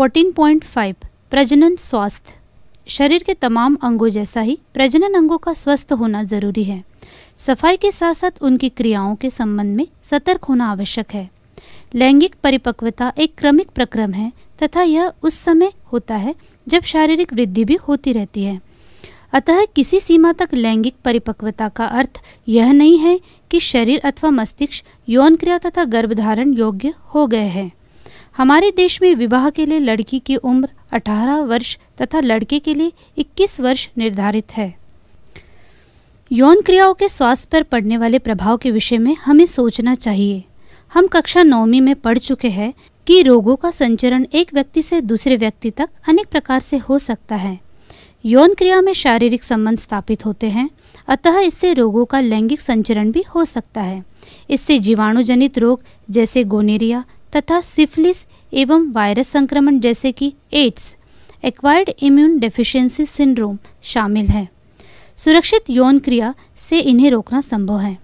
14.5 प्रजनन स्वास्थ्य शरीर के तमाम अंगों जैसा ही प्रजनन अंगों का स्वस्थ होना जरूरी है सफाई के साथ साथ उनकी क्रियाओं के संबंध में सतर्क होना आवश्यक है लैंगिक परिपक्वता एक क्रमिक प्रक्रम है तथा यह उस समय होता है जब शारीरिक वृद्धि भी होती रहती है अतः किसी सीमा तक लैंगिक परिपक्वता का अर्थ यह नहीं है कि शरीर अथवा मस्तिष्क यौन क्रिया तथा गर्भधारण योग्य हो गए हैं हमारे देश में विवाह के लिए लड़की की उम्र 18 वर्ष तथा लड़के के लिए 21 वर्ष निर्धारित है यौन क्रियाओं के स्वास्थ्य पर पड़ने वाले प्रभाव के विषय में हमें सोचना चाहिए हम कक्षा नौवीं में पढ़ चुके हैं कि रोगों का संचरण एक व्यक्ति से दूसरे व्यक्ति तक अनेक प्रकार से हो सकता है यौन क्रिया में शारीरिक संबंध स्थापित होते हैं अतः इससे रोगों का लैंगिक संचरण भी हो सकता है इससे जीवाणुजनित रोग जैसे गोनेरिया तथा सिफिलिस एवं वायरस संक्रमण जैसे कि AIDS acquired immune deficiency syndrome शामिल है सुरक्षित यौन क्रिया से इन्हें रोकना संभव है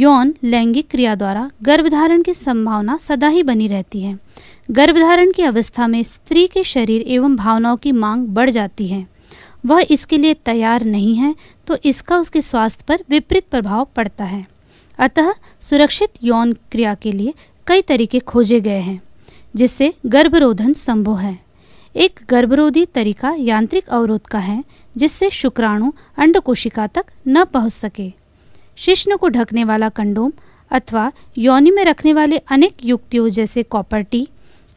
यौन लैंगिक क्रिया द्वारा गर्भधारण की संभावना सदा ही बनी रहती है गर्भधारण की अवस्था में स्त्री के शरीर एवं भावनाओं की मांग बढ़ जाती है वह इसके लिए तैयार नहीं है तो इसका उसके स्वास्थ्य पर विपरीत प्रभाव पड़ता है अतः सुरक्षित यौन क्रिया के लिए कई तरीके खोजे गए हैं जिससे गर्भरोधन संभव है एक गर्भरोधी तरीका यांत्रिक अवरोध का है जिससे शुक्राणु अंडकोशिका तक न पहुंच सके शिश्न को ढकने वाला कंडोम अथवा योनि में रखने वाले अनेक युक्तियों जैसे कॉपर्टी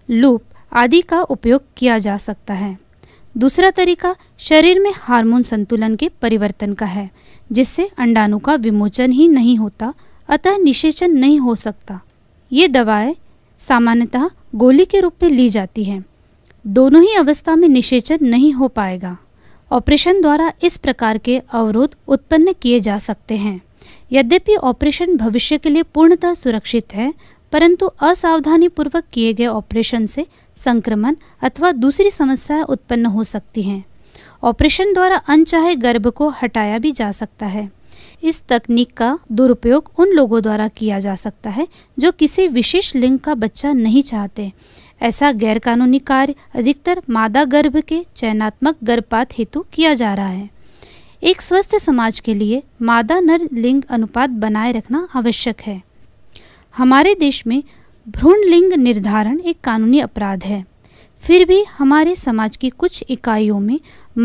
लूप आदि का उपयोग किया जा सकता है दूसरा तरीका शरीर में हार्मोन संतुलन के परिवर्तन का है जिससे अंडाणु का विमोचन ही नहीं होता अतः निषेचन नहीं हो सकता ये दवाएं सामान्यतः गोली के रूप में ली जाती हैं दोनों ही अवस्था में निषेचन नहीं हो पाएगा ऑपरेशन द्वारा इस प्रकार के अवरोध उत्पन्न किए जा सकते हैं यद्यपि ऑपरेशन भविष्य के लिए पूर्णतः सुरक्षित है परंतु असावधानीपूर्वक किए गए ऑपरेशन से संक्रमण अथवा दूसरी समस्याएं उत्पन्न हो सकती हैं ऑपरेशन द्वारा अनचाहे गर्भ को हटाया भी जा सकता है इस तकनीक का दुरुपयोग उन लोगों द्वारा किया जा सकता है जो किसी विशेष लिंग का बच्चा नहीं चाहते ऐसा गैरकानूनी कार्य अधिकतर मादा गर्भ के चयनात्मक गर्भपात हेतु किया जा रहा है एक स्वस्थ समाज के लिए मादा नर लिंग अनुपात बनाए रखना आवश्यक है हमारे देश में भ्रूण लिंग निर्धारण एक कानूनी अपराध है फिर भी हमारे समाज की कुछ इकाइयों में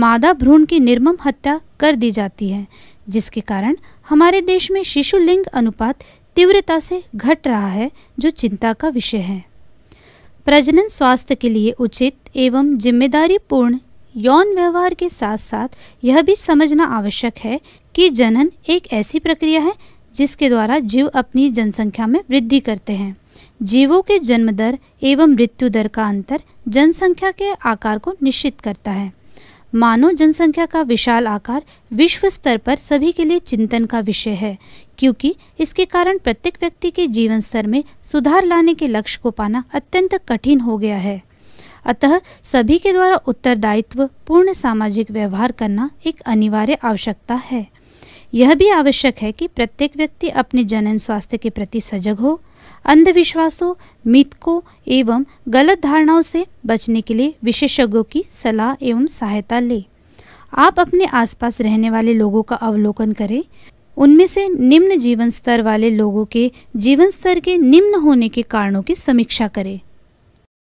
मादा भ्रूण की निर्मम हत्या कर दी जाती है जिसके कारण हमारे देश में शिशु लिंग अनुपात तीव्रता से घट रहा है जो चिंता का विषय है प्रजनन स्वास्थ्य के लिए उचित एवं जिम्मेदारी पूर्ण यौन व्यवहार के साथ साथ यह भी समझना आवश्यक है कि जनन एक ऐसी प्रक्रिया है जिसके द्वारा जीव अपनी जनसंख्या में वृद्धि करते हैं जीवों के जन्म दर एवं मृत्यु दर का अंतर जनसंख्या के आकार को निश्चित करता है मानव जनसंख्या का विशाल आकार विश्व स्तर पर सभी के लिए चिंतन का विषय है क्योंकि इसके कारण प्रत्येक व्यक्ति के जीवन स्तर में सुधार लाने के लक्ष्य को पाना अत्यंत कठिन हो गया है अतः सभी के द्वारा उत्तरदायित्व पूर्ण सामाजिक व्यवहार करना एक अनिवार्य आवश्यकता है यह भी आवश्यक है कि प्रत्येक व्यक्ति अपने जनन स्वास्थ्य के प्रति सजग हो अंधविश्वासों मिथकों एवं गलत धारणाओं से बचने के लिए विशेषज्ञों की सलाह एवं सहायता लें आप अपने आसपास रहने वाले लोगों का अवलोकन करें उनमें से निम्न जीवन स्तर वाले लोगों के जीवन स्तर के निम्न होने के कारणों की समीक्षा करें